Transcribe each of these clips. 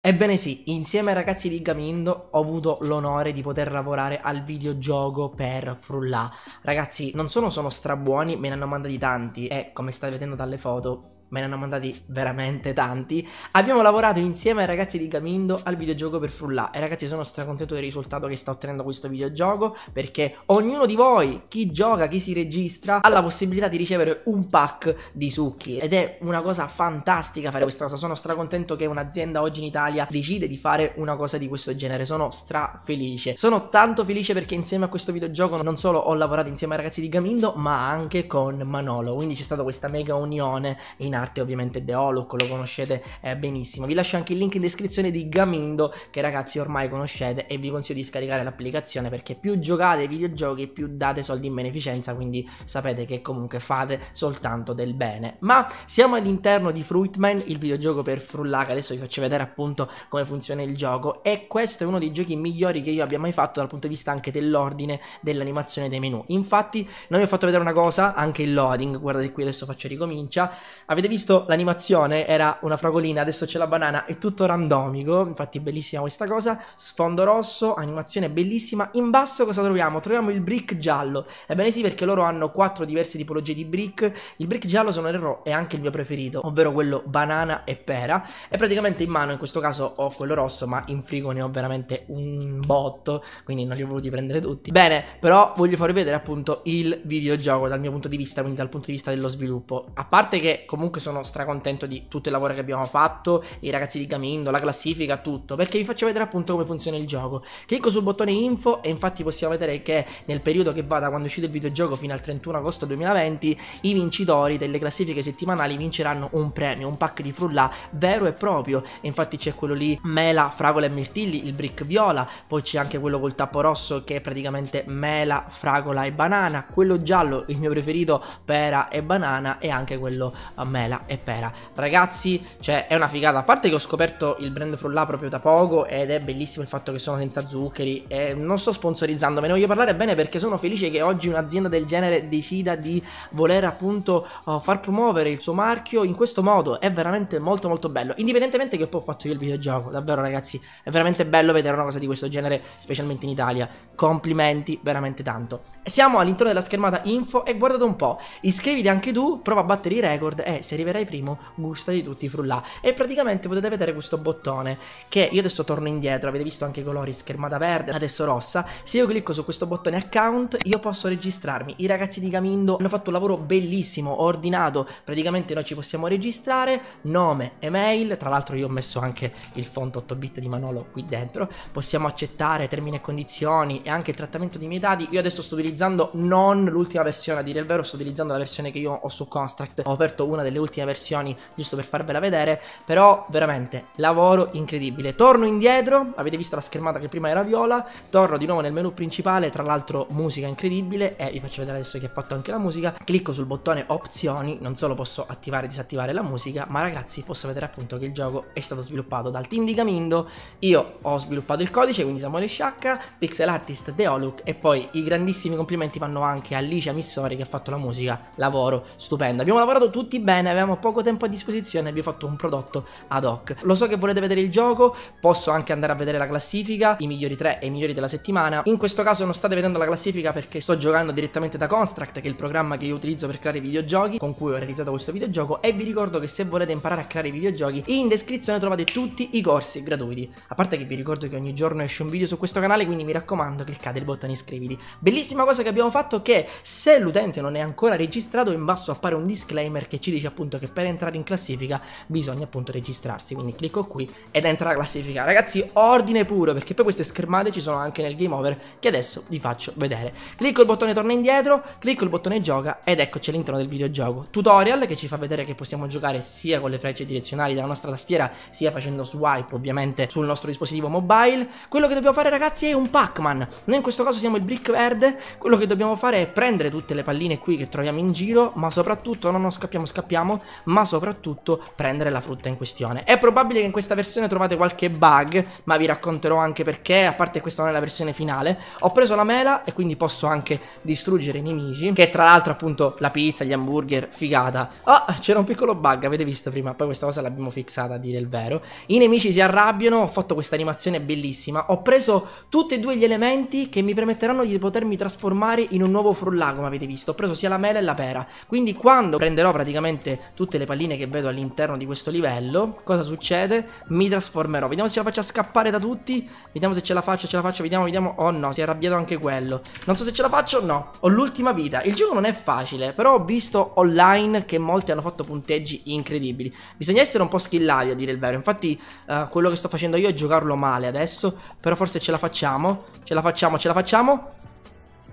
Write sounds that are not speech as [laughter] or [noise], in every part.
Ebbene sì, insieme ai ragazzi di Gamindo ho avuto l'onore di poter lavorare al videogioco per Frulla. Ragazzi, non solo sono strabuoni, me ne hanno mandati tanti e come state vedendo dalle foto me ne hanno mandati veramente tanti. Abbiamo lavorato insieme ai ragazzi di Gamindo al videogioco per Frulla e ragazzi sono stracontento del risultato che sta ottenendo questo videogioco perché ognuno di voi, chi gioca, chi si registra, ha la possibilità di ricevere un pack di succhi ed è una cosa fantastica fare questa cosa. Sono stracontento che un'azienda oggi in Italia decide di fare una cosa di questo genere, sono strafelice. Sono tanto felice perché insieme a questo videogioco non solo ho lavorato insieme ai ragazzi di Gamindo ma anche con Manolo, quindi c'è stata questa mega unione in arte ovviamente The Holoc, lo conoscete eh, benissimo. Vi lascio anche il link in descrizione di Gamindo che ragazzi ormai conoscete e vi consiglio di scaricare l'applicazione perché più giocate ai videogiochi più date soldi in beneficenza, quindi sapete che comunque fate soltanto del bene. Ma siamo all'interno di Fruitman, il videogioco per frullare, adesso vi faccio vedere appunto come funziona il gioco e questo è uno dei giochi migliori che io abbia mai fatto dal punto di vista anche dell'ordine dell'animazione dei menu. Infatti non vi ho fatto vedere una cosa, anche il loading, guardate qui adesso faccio ricomincia, avete avete visto l'animazione era una fragolina, adesso c'è la banana, è tutto randomico, infatti bellissima questa cosa, sfondo rosso, animazione bellissima, in basso cosa troviamo? Troviamo il brick giallo, ebbene sì perché loro hanno quattro diverse tipologie di brick, il brick giallo se non erro è anche il mio preferito, ovvero quello banana e pera, e praticamente in mano in questo caso ho quello rosso ma in frigo ne ho veramente un botto, quindi non li ho voluti prendere tutti. Bene, però voglio farvi vedere appunto il videogioco dal mio punto di vista, quindi dal punto di vista dello sviluppo, a parte che comunque comunque sono stracontento di tutto il lavoro che abbiamo fatto, i ragazzi di Gamindo, la classifica, tutto, perché vi faccio vedere appunto come funziona il gioco. Clicco sul bottone info e infatti possiamo vedere che nel periodo che va da quando è uscito il videogioco fino al 31 agosto 2020, i vincitori delle classifiche settimanali vinceranno un premio, un pack di frulla vero e proprio. E infatti c'è quello lì, mela, fragola e mirtilli, il brick viola, poi c'è anche quello col tappo rosso che è praticamente mela, fragola e banana, quello giallo, il mio preferito, pera e banana e anche quello eh, mela mela e pera. Ragazzi, cioè, è una figata. A parte che ho scoperto il brand frullà proprio da poco ed è bellissimo il fatto che sono senza zuccheri. E non sto sponsorizzando, me ne voglio parlare bene perché sono felice che oggi un'azienda del genere decida di voler appunto oh, far promuovere il suo marchio in questo modo. È veramente molto molto bello. Indipendentemente che poi ho fatto io il videogioco, davvero ragazzi, è veramente bello vedere una cosa di questo genere, specialmente in Italia. Complimenti, veramente tanto. Siamo all'interno della schermata info e guardate un po', iscriviti anche tu, prova a battere i record e se arriverai primo, gusta di tutti i frullà. E praticamente potete vedere questo bottone, che io adesso torno indietro, avete visto anche i colori, schermata verde, adesso rossa. Se io clicco su questo bottone account, io posso registrarmi. I ragazzi di Camindo hanno fatto un lavoro bellissimo, ordinato, praticamente noi ci possiamo registrare, nome, email, tra l'altro io ho messo anche il font 8 bit di Manolo qui dentro, possiamo accettare termini e condizioni e anche il trattamento dei miei dati. Io adesso sto utilizzando non l'ultima versione, a dire il vero, sto utilizzando la versione che io ho su Construct, ho aperto una delle ultime ultime versioni giusto per farvela vedere, però veramente lavoro incredibile. Torno indietro, avete visto la schermata che prima era viola, torno di nuovo nel menu principale, tra l'altro musica incredibile e vi faccio vedere adesso che ha fatto anche la musica, clicco sul bottone opzioni, non solo posso attivare e disattivare la musica, ma ragazzi posso vedere appunto che il gioco è stato sviluppato dal team di Gamindo, io ho sviluppato il codice, quindi Samuele Sciacca, Pixel Artist The Deoluc e poi i grandissimi complimenti vanno anche a Alicia Missori che ha fatto la musica, lavoro stupendo. Abbiamo lavorato tutti bene, avevamo poco tempo a disposizione e vi ho fatto un prodotto ad hoc. Lo so che volete vedere il gioco, posso anche andare a vedere la classifica, i migliori 3 e i migliori della settimana. In questo caso non state vedendo la classifica perché sto giocando direttamente da Construct, che è il programma che io utilizzo per creare videogiochi, con cui ho realizzato questo videogioco e vi ricordo che se volete imparare a creare videogiochi, in descrizione trovate tutti i corsi gratuiti. A parte che vi ricordo che ogni giorno esce un video su questo canale, quindi mi raccomando cliccate il bottone iscriviti. Bellissima cosa che abbiamo fatto che se l'utente non è ancora registrato in basso appare un disclaimer che ci dice appunto appunto che per entrare in classifica bisogna appunto registrarsi, quindi clicco qui ed entra la classifica. Ragazzi, ordine puro, perché poi queste schermate ci sono anche nel game over che adesso vi faccio vedere. Clicco il bottone torna indietro, clicco il bottone gioca ed eccoci all'interno del videogioco. Tutorial che ci fa vedere che possiamo giocare sia con le frecce direzionali della nostra tastiera, sia facendo swipe ovviamente sul nostro dispositivo mobile. Quello che dobbiamo fare ragazzi è un Pac-Man. Noi in questo caso siamo il brick verde, quello che dobbiamo fare è prendere tutte le palline qui che troviamo in giro, ma soprattutto non no, scappiamo, scappiamo vogliamo, ma soprattutto prendere la frutta in questione. È probabile che in questa versione trovate qualche bug, ma vi racconterò anche perché, a parte questa non è la versione finale. Ho preso la mela e quindi posso anche distruggere i nemici, che tra l'altro appunto la pizza, gli hamburger, figata. Ah, oh, c'era un piccolo bug, avete visto prima, poi questa cosa l'abbiamo fixata a dire il vero. I nemici si arrabbiano, ho fatto questa animazione bellissima, ho preso tutti e due gli elementi che mi permetteranno di potermi trasformare in un nuovo frullago, come avete visto. Ho preso sia la mela e la pera, quindi quando prenderò praticamente tutte le palline che vedo all'interno di questo livello Cosa succede? Mi trasformerò Vediamo se ce la faccio a scappare da tutti Vediamo se ce la faccio, ce la faccio, vediamo, vediamo Oh no, si è arrabbiato anche quello Non so se ce la faccio o no Ho l'ultima vita Il gioco non è facile Però ho visto online che molti hanno fatto punteggi incredibili Bisogna essere un po' skillati a dire il vero Infatti uh, quello che sto facendo io è giocarlo male adesso Però forse ce la facciamo Ce la facciamo, ce la facciamo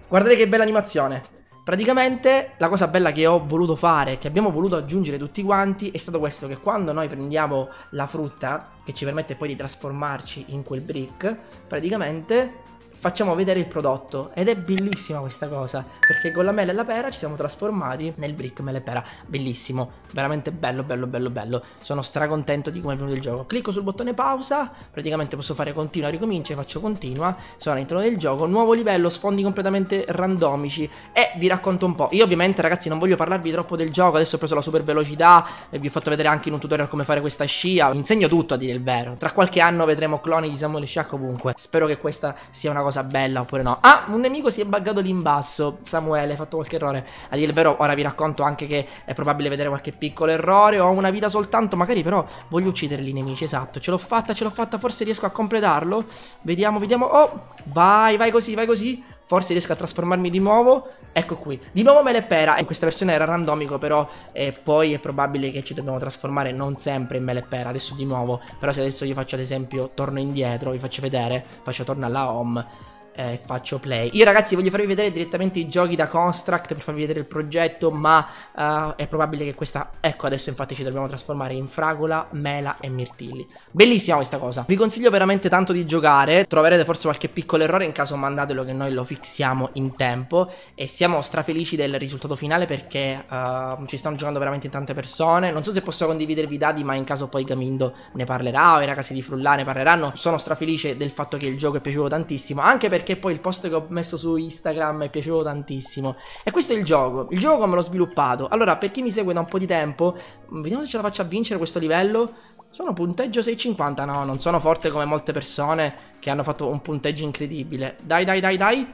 Guardate che bella animazione Praticamente la cosa bella che ho voluto fare, che abbiamo voluto aggiungere tutti quanti, è stato questo, che quando noi prendiamo la frutta, che ci permette poi di trasformarci in quel brick, praticamente facciamo vedere il prodotto ed è bellissima questa cosa perché con la mela e la pera ci siamo trasformati nel brick mele pera bellissimo veramente bello bello bello bello sono stracontento di come è venuto il gioco clicco sul bottone pausa praticamente posso fare continua ricomincia faccio continua sono all'interno del gioco nuovo livello sfondi completamente randomici e vi racconto un po' io ovviamente ragazzi non voglio parlarvi troppo del gioco adesso ho preso la super velocità e vi ho fatto vedere anche in un tutorial come fare questa scia vi insegno tutto a dire il vero tra qualche anno vedremo cloni di Samuel Sciacco comunque spero che questa sia una cosa cosa bella oppure no. Ah, un nemico si è buggato lì in basso. Samuele, hai fatto qualche errore. A dire il vero, ora vi racconto anche che è probabile vedere qualche piccolo errore. Ho una vita soltanto, magari però voglio uccidere i nemici, esatto. Ce l'ho fatta, ce l'ho fatta, forse riesco a completarlo. Vediamo, vediamo. Oh, vai, vai così, vai così forse riesco a trasformarmi di nuovo Ecco qui, di nuovo me le pera In questa versione era randomico però eh, Poi è probabile che ci dobbiamo trasformare Non sempre in mele pera, adesso di nuovo Però se adesso io faccio ad esempio Torno indietro, vi faccio vedere Faccio torno alla home eh, faccio play. Io ragazzi voglio farvi vedere direttamente i giochi da Construct per farvi vedere il progetto, ma uh, è probabile che questa... Ecco, adesso infatti ci dobbiamo trasformare in fragola, mela e mirtilli. Bellissima questa cosa. Vi consiglio veramente tanto di giocare, troverete forse qualche piccolo errore, in caso mandatelo che noi lo fixiamo in tempo e siamo strafelici del risultato finale perché uh, ci stanno giocando veramente tante persone. Non so se posso condividervi i dati, ma in caso poi Gamindo ne parlerà o i ragazzi di Frulla ne parleranno. Sono strafelice del fatto che il gioco è piaciuto tantissimo, anche perché perché poi il post che ho messo su Instagram mi piaceva tantissimo. E questo è il gioco, il gioco come l'ho sviluppato. Allora, per chi mi segue da un po' di tempo, mm, vediamo se ce la faccio a vincere questo livello. Sono punteggio 650, no, non sono forte come molte persone che hanno fatto un punteggio incredibile. Dai, dai, dai, dai.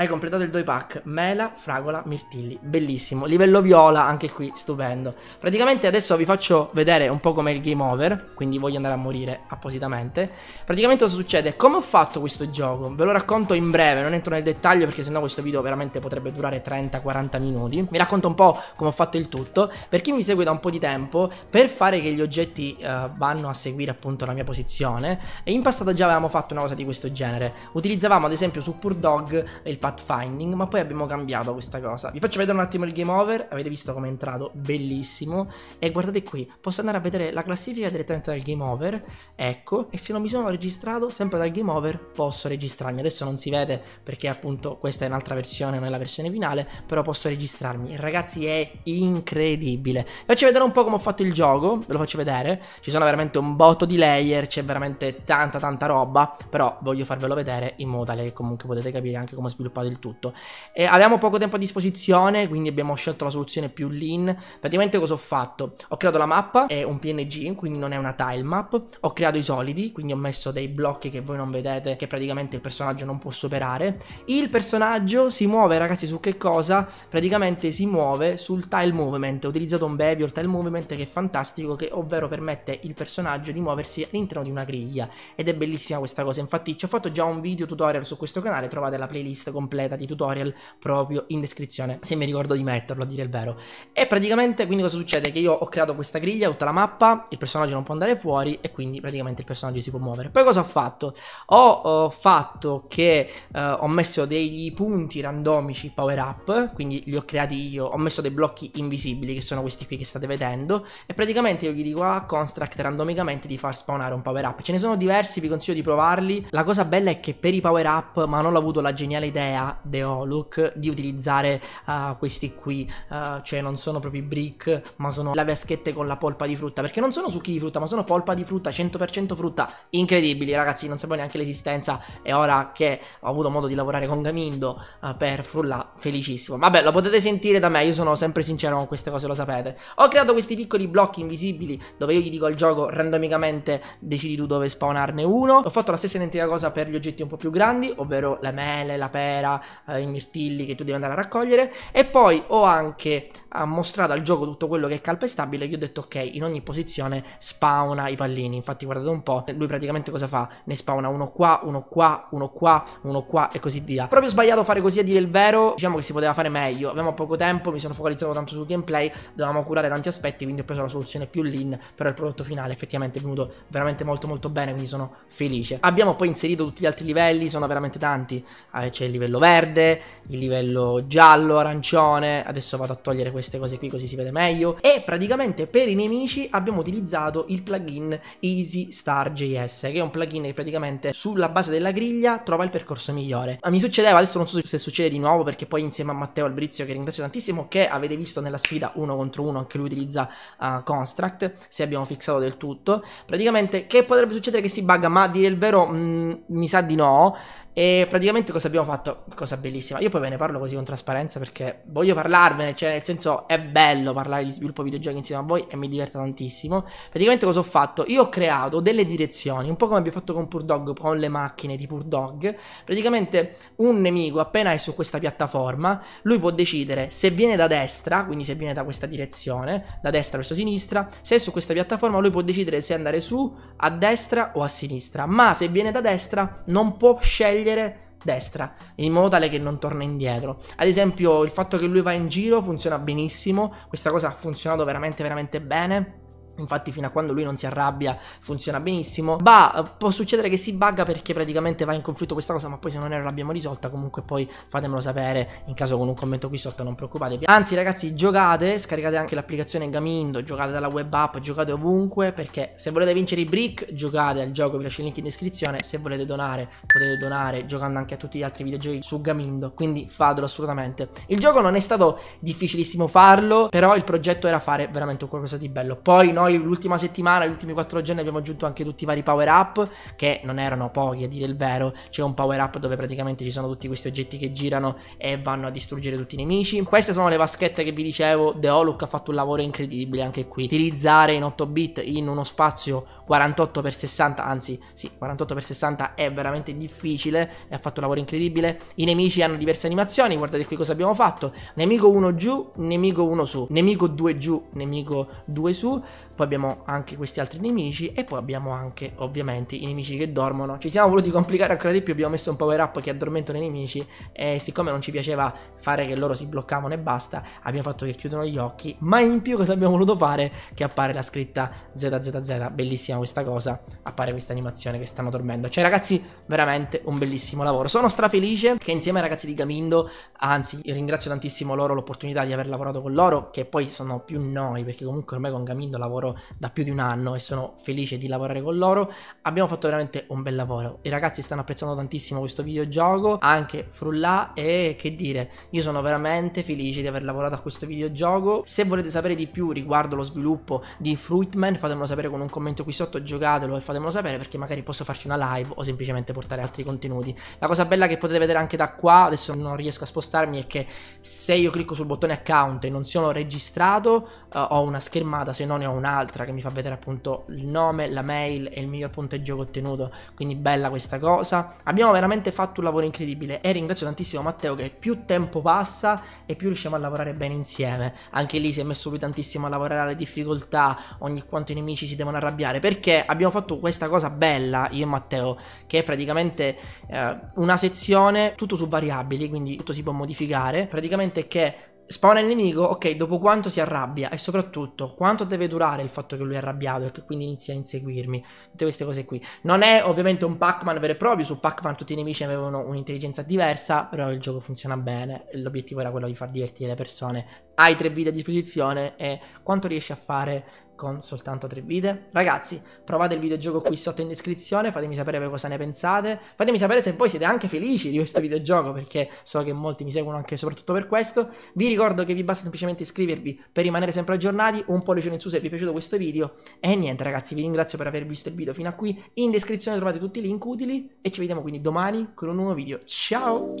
Hai completato il 2 pack mela, fragola, mirtilli. Bellissimo. Livello viola, anche qui, stupendo. Praticamente adesso vi faccio vedere un po' com'è il game over. Quindi voglio andare a morire appositamente. Praticamente cosa succede? Come ho fatto questo gioco? Ve lo racconto in breve, non entro nel dettaglio perché sennò questo video veramente potrebbe durare 30-40 minuti. Vi racconto un po' come ho fatto il tutto. Per chi mi segue da un po' di tempo, per fare che gli oggetti uh, vanno a seguire appunto la mia posizione, e in passato già avevamo fatto una cosa di questo genere. Utilizzavamo ad esempio su Pur Dog il passaggio pathfinding, ma poi abbiamo cambiato questa cosa. Vi faccio vedere un attimo il game over, avete visto come è entrato, bellissimo. E guardate qui, posso andare a vedere la classifica direttamente dal game over, ecco, e se non mi sono registrato sempre dal game over posso registrarmi. Adesso non si vede perché appunto questa è un'altra versione, non è la versione finale, però posso registrarmi. Ragazzi è incredibile. Vi faccio vedere un po' come ho fatto il gioco, ve lo faccio vedere. Ci sono veramente un botto di layer, c'è veramente tanta tanta roba, però voglio farvelo vedere in modo tale che comunque potete capire anche come sviluppare strappato il tutto. E avevamo poco tempo a disposizione, quindi abbiamo scelto la soluzione più lean. Praticamente cosa ho fatto? Ho creato la mappa, è un PNG, quindi non è una tile map. Ho creato i solidi, quindi ho messo dei blocchi che voi non vedete, che praticamente il personaggio non può superare. Il personaggio si muove, ragazzi, su che cosa? Praticamente si muove sul tile movement. Ho utilizzato un behavior tile movement che è fantastico, che ovvero permette il personaggio di muoversi all'interno di una griglia. Ed è bellissima questa cosa. Infatti ci ho fatto già un video tutorial su questo canale, trovate la playlist completa completa di tutorial proprio in descrizione, se mi ricordo di metterlo a dire il vero. E praticamente quindi cosa succede? Che io ho creato questa griglia, tutta la mappa, il personaggio non può andare fuori e quindi praticamente il personaggio si può muovere. Poi cosa ho fatto? Ho, ho fatto che eh, ho messo dei punti randomici power up, quindi li ho creati io, ho messo dei blocchi invisibili che sono questi qui che state vedendo e praticamente io gli dico a ah, Construct randomicamente di far spawnare un power up. Ce ne sono diversi, vi consiglio di provarli. La cosa bella è che per i power up, ma non ho avuto la geniale idea idea The Oluk di utilizzare uh, questi qui, uh, cioè non sono proprio i brick, ma sono le vaschette con la polpa di frutta, perché non sono succhi di frutta, ma sono polpa di frutta, 100% frutta, incredibili ragazzi, non sapevo neanche l'esistenza e ora che ho avuto modo di lavorare con Gamindo uh, per frulla, felicissimo. Vabbè, lo potete sentire da me, io sono sempre sincero con queste cose, lo sapete. Ho creato questi piccoli blocchi invisibili dove io gli dico al gioco randomicamente decidi tu dove spawnarne uno. Ho fatto la stessa identica cosa per gli oggetti un po' più grandi, ovvero la mele, la pelle, era eh, i mirtilli che tu devi andare a raccogliere e poi ho anche eh, mostrato al gioco tutto quello che è calpestabile Gli ho detto ok in ogni posizione spawna i pallini infatti guardate un po' lui praticamente cosa fa? Ne spawna uno qua, uno qua, uno qua, uno qua e così via proprio sbagliato fare così a dire il vero diciamo che si poteva fare meglio Abbiamo poco tempo mi sono focalizzato tanto sul gameplay dovevamo curare tanti aspetti quindi ho preso la soluzione più lean però il prodotto finale effettivamente è venuto veramente molto molto bene quindi sono felice abbiamo poi inserito tutti gli altri livelli sono veramente tanti eh, c'è il livello livello verde, il livello giallo, arancione. Adesso vado a togliere queste cose qui così si vede meglio. E praticamente per i nemici abbiamo utilizzato il plugin Easy Star JS, che è un plugin che praticamente sulla base della griglia trova il percorso migliore. Ah, mi succedeva, adesso non so se succede di nuovo, perché poi insieme a Matteo Albrizio, che ringrazio tantissimo, che avete visto nella sfida uno contro uno anche lui utilizza uh, Construct, se abbiamo fissato del tutto. Praticamente che potrebbe succedere che si bugga, ma a dire il vero mh, mm, mi sa di no. E praticamente cosa abbiamo fatto? cosa bellissima. Io poi ve ne parlo così con trasparenza perché voglio parlarvene, cioè nel senso è bello parlare di sviluppo videogiochi insieme a voi e mi diverto tantissimo. Praticamente cosa ho fatto? Io ho creato delle direzioni, un po' come abbiamo fatto con Purdog, con le macchine di Purdog. Praticamente un nemico appena è su questa piattaforma, lui può decidere se viene da destra, quindi se viene da questa direzione, da destra verso sinistra, se è su questa piattaforma lui può decidere se andare su, a destra o a sinistra. Ma se viene da destra non può scegliere destra, in modo tale che non torna indietro. Ad esempio, il fatto che lui va in giro funziona benissimo, questa cosa ha funzionato veramente veramente bene. Infatti fino a quando lui non si arrabbia funziona benissimo. Ma può succedere che si bugga perché praticamente va in conflitto questa cosa, ma poi se non erro l'abbiamo risolta. Comunque poi fatemelo sapere in caso con un commento qui sotto, non preoccupatevi. Anzi ragazzi, giocate, scaricate anche l'applicazione Gamindo, giocate dalla web app, giocate ovunque, perché se volete vincere i brick, giocate al gioco, vi lascio il link in descrizione. Se volete donare, potete donare giocando anche a tutti gli altri videogiochi su Gamindo, quindi fatelo assolutamente. Il gioco non è stato difficilissimo farlo, però il progetto era fare veramente qualcosa di bello. Poi no noi l'ultima settimana, gli ultimi quattro giorni abbiamo aggiunto anche tutti i vari power up, che non erano pochi a dire il vero, c'è un power up dove praticamente ci sono tutti questi oggetti che girano e vanno a distruggere tutti i nemici. Queste sono le vaschette che vi dicevo, The Holuk ha fatto un lavoro incredibile anche qui, utilizzare in 8 bit in uno spazio 48x60, anzi sì, 48x60 è veramente difficile e ha fatto un lavoro incredibile. I nemici hanno diverse animazioni, guardate qui cosa abbiamo fatto, nemico 1 giù, nemico 1 su, nemico 2 giù, nemico 2 su, poi abbiamo anche questi altri nemici e poi abbiamo anche ovviamente i nemici che dormono. Ci siamo voluti complicare ancora di più, abbiamo messo un power up che addormentano i nemici e siccome non ci piaceva fare che loro si bloccavano e basta, abbiamo fatto che chiudono gli occhi, ma in più cosa abbiamo voluto fare? Che appare la scritta ZZZ, bellissima questa cosa, appare questa animazione che stanno dormendo. Cioè ragazzi, veramente un bellissimo lavoro. Sono strafelice che insieme ai ragazzi di Gamindo, anzi ringrazio tantissimo loro l'opportunità di aver lavorato con loro, che poi sono più noi perché comunque ormai con Gamindo lavoro loro da più di un anno e sono felice di lavorare con loro. Abbiamo fatto veramente un bel lavoro. I ragazzi stanno apprezzando tantissimo questo videogioco, anche Frulla e che dire, io sono veramente felice di aver lavorato a questo videogioco. Se volete sapere di più riguardo lo sviluppo di Fruitman, fatemelo sapere con un commento qui sotto, giocatelo e fatemelo sapere perché magari posso farci una live o semplicemente portare altri contenuti. La cosa bella che potete vedere anche da qua, adesso non riesco a spostarmi, è che se io clicco sul bottone account e non sono registrato, uh, ho una schermata, se no ne ho una un'altra che mi fa vedere appunto il nome, la mail e il miglior punteggio ottenuto, quindi bella questa cosa. Abbiamo veramente fatto un lavoro incredibile e ringrazio tantissimo Matteo che più tempo passa e più riusciamo a lavorare bene insieme. Anche lì si è messo lui tantissimo a lavorare alle difficoltà, ogni quanto i nemici si devono arrabbiare, perché abbiamo fatto questa cosa bella io e Matteo, che è praticamente eh, una sezione tutto su variabili, quindi tutto si può modificare, praticamente che spawna il nemico, ok, dopo quanto si arrabbia e soprattutto quanto deve durare il fatto che lui è arrabbiato e che quindi inizia a inseguirmi, tutte queste cose qui. Non è ovviamente un Pac-Man vero e proprio, su Pac-Man tutti i nemici avevano un'intelligenza diversa, però il gioco funziona bene, l'obiettivo era quello di far divertire le persone hai tre vite a disposizione e quanto riesci a fare con soltanto tre vite. Ragazzi, provate il videogioco qui sotto in descrizione, fatemi sapere cosa ne pensate, fatemi sapere se voi siete anche felici di questo [laughs] videogioco, perché so che molti mi seguono anche soprattutto per questo. Vi ricordo che vi basta semplicemente iscrivervi per rimanere sempre aggiornati, un pollice in su se vi è piaciuto questo video, e niente ragazzi, vi ringrazio per aver visto il video fino a qui, in descrizione trovate tutti i link utili, e ci vediamo quindi domani con un nuovo video. Ciao!